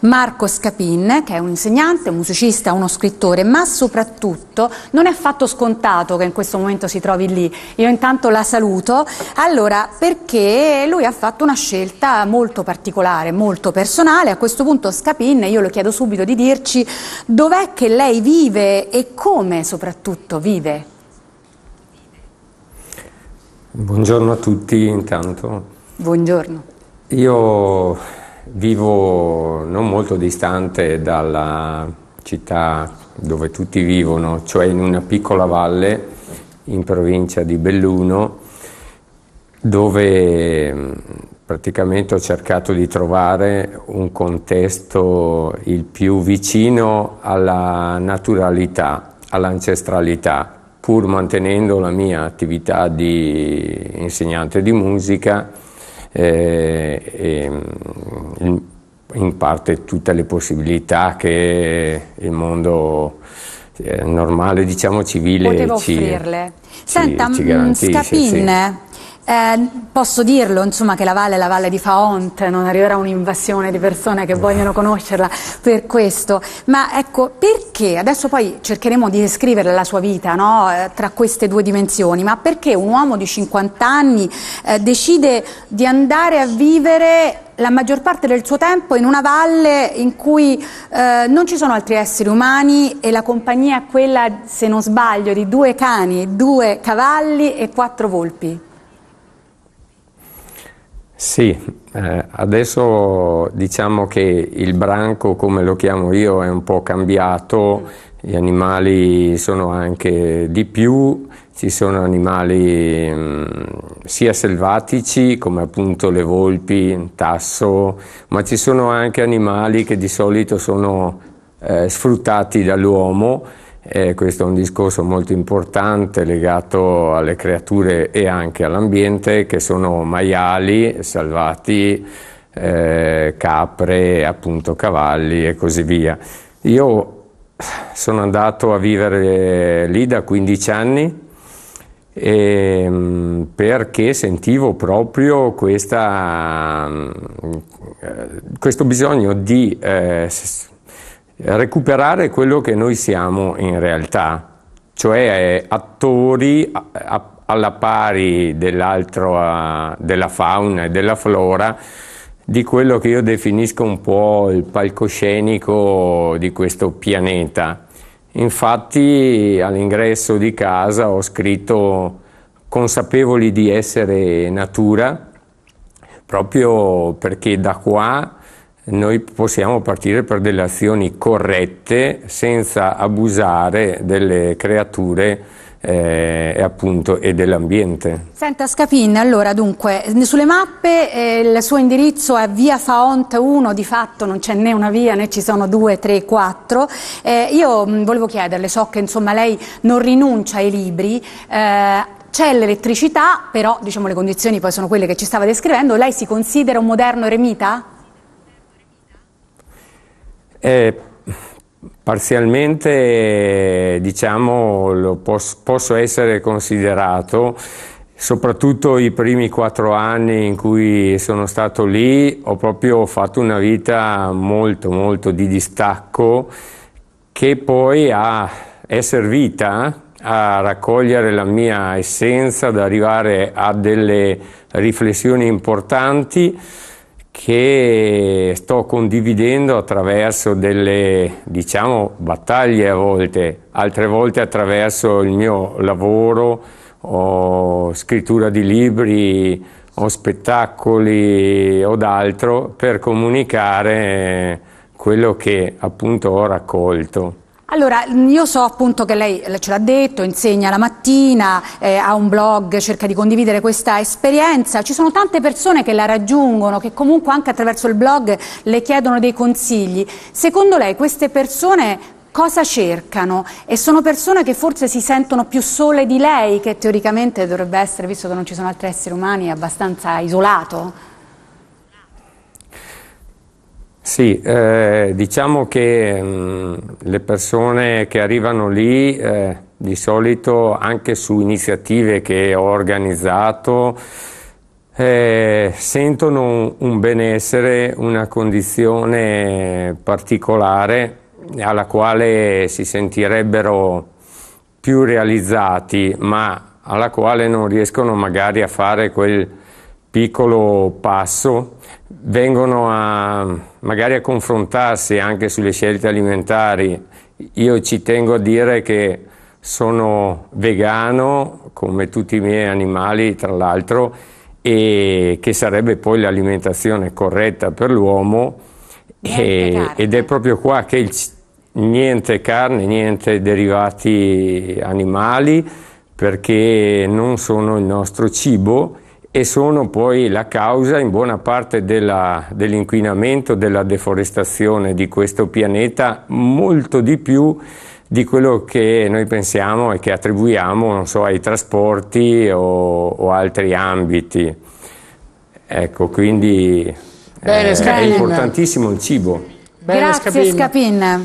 Marco Scapin, che è un insegnante, un musicista, uno scrittore, ma soprattutto non è affatto scontato che in questo momento si trovi lì. Io intanto la saluto. Allora, perché lui ha fatto una scelta molto particolare, molto personale. A questo punto Scapin, io le chiedo subito di dirci dov'è che lei vive e come soprattutto vive. Buongiorno a tutti intanto. Buongiorno. Io Vivo non molto distante dalla città dove tutti vivono, cioè in una piccola valle in provincia di Belluno, dove mm, praticamente ho cercato di trovare un contesto il più vicino alla naturalità, all'ancestralità, pur mantenendo la mia attività di insegnante di musica eh, e, mm, parte tutte le possibilità che il mondo eh, normale, diciamo civile, Poteva ci, offrirle. Ci, Senta, ci mm, Scapin, sì. eh, posso dirlo, insomma, che la valle è la valle di Faont, non arriverà un'invasione di persone che vogliono conoscerla per questo, ma ecco, perché, adesso poi cercheremo di descrivere la sua vita, no? Eh, tra queste due dimensioni, ma perché un uomo di 50 anni eh, decide di andare a vivere la maggior parte del suo tempo in una valle in cui eh, non ci sono altri esseri umani e la compagnia è quella, se non sbaglio, di due cani, due cavalli e quattro volpi. Sì, eh, adesso diciamo che il branco, come lo chiamo io, è un po' cambiato, gli animali sono anche di più, ci sono animali mh, mm, sia selvatici come appunto le volpi, il tasso, ma ci sono anche animali che di solito sono eh, sfruttati dall'uomo. Eh, questo è un discorso molto importante legato alle creature e anche all'ambiente, che sono maiali salvati, eh, capre, appunto cavalli e così via. Io sono andato a vivere lì da 15 anni e, ehm, perché sentivo proprio questa, eh, questo bisogno di eh, recuperare quello che noi siamo in realtà, cioè eh, attori a, a, alla pari dell'altro, eh, della fauna e della flora, di quello che io definisco un po' il palcoscenico di questo pianeta Infatti all'ingresso di casa ho scritto consapevoli di essere natura, proprio perché da qua noi possiamo partire per delle azioni corrette senza abusare delle creature eh, appunto, e dell'ambiente. Senta Scapin, allora dunque, sulle mappe eh, il suo indirizzo è via Faont 1, di fatto non c'è né una via né ci sono due, tre, quattro. Eh, io mh, volevo chiederle, so che insomma lei non rinuncia ai libri, eh, c'è l'elettricità, però diciamo, le condizioni poi sono quelle che ci stava descrivendo, lei si considera un moderno eremita? Eh, Parzialmente diciamo, pos posso essere considerato soprattutto i primi quattro anni in cui sono stato lì ho proprio fatto una vita molto molto di distacco che poi ha, è servita a raccogliere la mia essenza, ad arrivare a delle riflessioni importanti che sto condividendo attraverso delle, diciamo, battaglie a volte, altre volte attraverso il mio lavoro, o scrittura di libri, o spettacoli o d'altro per comunicare eh, quello che appunto ho raccolto. Allora, io so appunto che lei ce l'ha detto, insegna la mattina, eh, ha un blog, cerca di condividere questa esperienza. Ci sono tante persone che la raggiungono, che comunque anche attraverso il blog le chiedono dei consigli. Secondo lei queste persone cosa cercano? E sono persone che forse si sentono più sole di lei, che teoricamente dovrebbe essere, visto che non ci sono altri esseri umani, abbastanza isolato? Sì, eh, diciamo che mh, mm, le persone che arrivano lì eh, di solito anche su iniziative che ho organizzato eh, sentono un, un benessere, una condizione particolare alla quale si sentirebbero più realizzati, ma alla quale non riescono magari a fare quel piccolo passo, vengono a, magari a confrontarsi anche sulle scelte alimentari. Io ci tengo a dire che sono vegano, come tutti i miei animali, tra l'altro, e che sarebbe poi l'alimentazione corretta per l'uomo. E, ed è proprio qua che il, niente carne, niente derivati animali, perché non sono il nostro cibo e sono poi la causa in buona parte della, dell'inquinamento, della deforestazione di questo pianeta, molto di più di quello che noi pensiamo e che attribuiamo non so, ai trasporti o, o altri ambiti. Ecco, quindi Bene, eh, è importantissimo il cibo. Bene, Grazie Scapin. Scapin.